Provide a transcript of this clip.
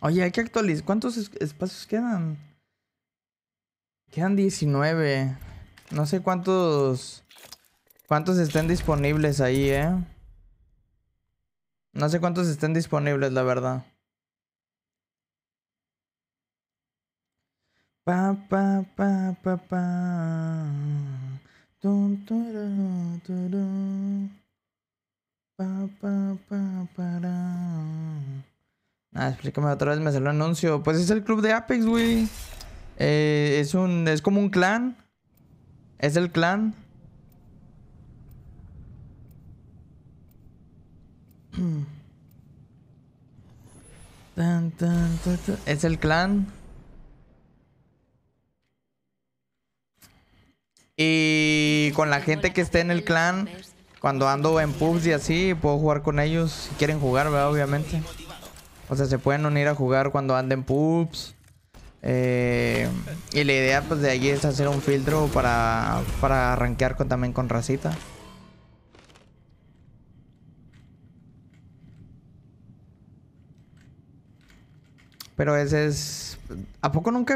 Oye, hay que actualizar. ¿Cuántos espacios quedan? Quedan 19. No sé cuántos... ¿Cuántos estén disponibles ahí, eh? No sé cuántos estén disponibles, la verdad. Pa, pa, pa, pa, pa. Pa, pa, pa, para. Ah, explícame otra vez, me salió el anuncio. Pues es el club de Apex, güey. Eh, es un. Es como un clan. Es el clan. es el clan. Y con la gente que esté en el clan cuando ando en pubs y así, puedo jugar con ellos si quieren jugar, Obviamente. O sea, se pueden unir a jugar cuando anden pubs. Eh, y la idea pues de allí es hacer un filtro para, para rankear también con racita. Pero ese es... ¿A poco nunca...